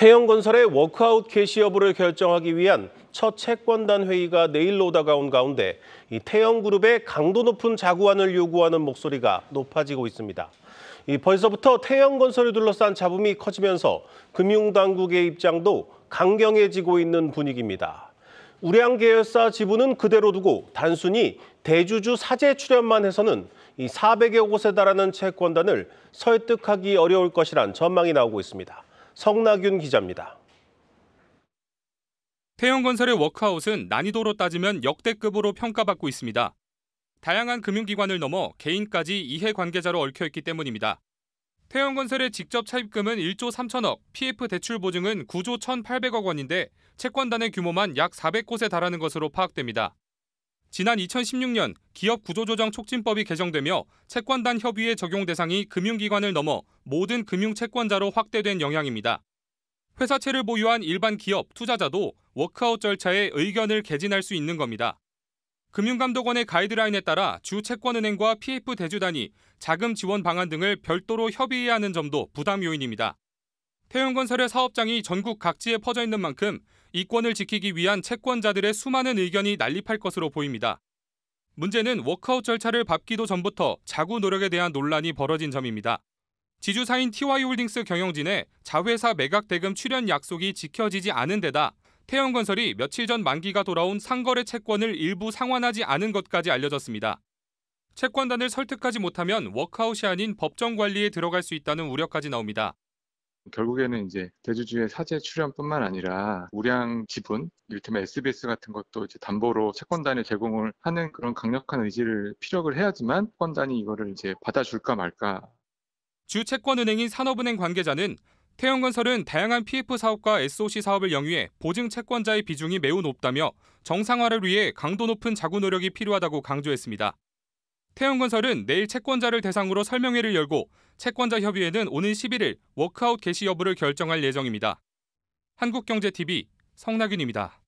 태영건설의 워크아웃 개시 여부를 결정하기 위한 첫 채권단 회의가 내일로 다가온 가운데 이 태영그룹의 강도 높은 자구안을 요구하는 목소리가 높아지고 있습니다. 이 벌써부터 태영건설을 둘러싼 잡음이 커지면서 금융당국의 입장도 강경해지고 있는 분위기입니다. 우량 계열사 지분은 그대로 두고 단순히 대주주 사재 출연만 해서는 이 400여 곳에 달하는 채권단을 설득하기 어려울 것이란 전망이 나오고 있습니다. 성나균 기자입니다. 태형건설의 워크아웃은 난이도로 따지면 역대급으로 평가받고 있습니다. 다양한 금융기관을 넘어 개인까지 이해관계자로 얽혀있기 때문입니다. 태형건설의 직접 차입금은 1조 3천억, PF 대출 보증은 9조 1,800억 원인데 채권단의 규모만 약 400곳에 달하는 것으로 파악됩니다. 지난 2016년 기업 구조조정 촉진법이 개정되며 채권단 협의의 적용 대상이 금융기관을 넘어 모든 금융채권자로 확대된 영향입니다. 회사채를 보유한 일반 기업, 투자자도 워크아웃 절차에 의견을 개진할 수 있는 겁니다. 금융감독원의 가이드라인에 따라 주 채권은행과 PF 대주단이 자금 지원 방안 등을 별도로 협의해야 하는 점도 부담 요인입니다. 태용건설의 사업장이 전국 각지에 퍼져 있는 만큼 이권을 지키기 위한 채권자들의 수많은 의견이 난립할 것으로 보입니다. 문제는 워크아웃 절차를 밟기도 전부터 자구 노력에 대한 논란이 벌어진 점입니다. 지주사인 TY홀딩스 경영진의 자회사 매각 대금 출연 약속이 지켜지지 않은 데다 태형건설이 며칠 전 만기가 돌아온 상거래 채권을 일부 상환하지 않은 것까지 알려졌습니다. 채권단을 설득하지 못하면 워크아웃이 아닌 법정 관리에 들어갈 수 있다는 우려까지 나옵니다. 결국에는 이제 대주주의 사재 출연뿐만 아니라 우량 지분, 이를테면 SBS 같은 것도 이제 담보로 채권단에 제공을 하는 그런 강력한 의지를 피력을 해야지만 채권단이 이거를 이제 받아줄까 말까. 주 채권은행인 산업은행 관계자는 태영건설은 다양한 PF 사업과 SOC 사업을 영위해 보증 채권자의 비중이 매우 높다며 정상화를 위해 강도 높은 자구 노력이 필요하다고 강조했습니다. 태영건설은 내일 채권자를 대상으로 설명회를 열고 채권자 협의회는 오는 11일 워크아웃 개시 여부를 결정할 예정입니다. 한국경제TV 성나균입니다.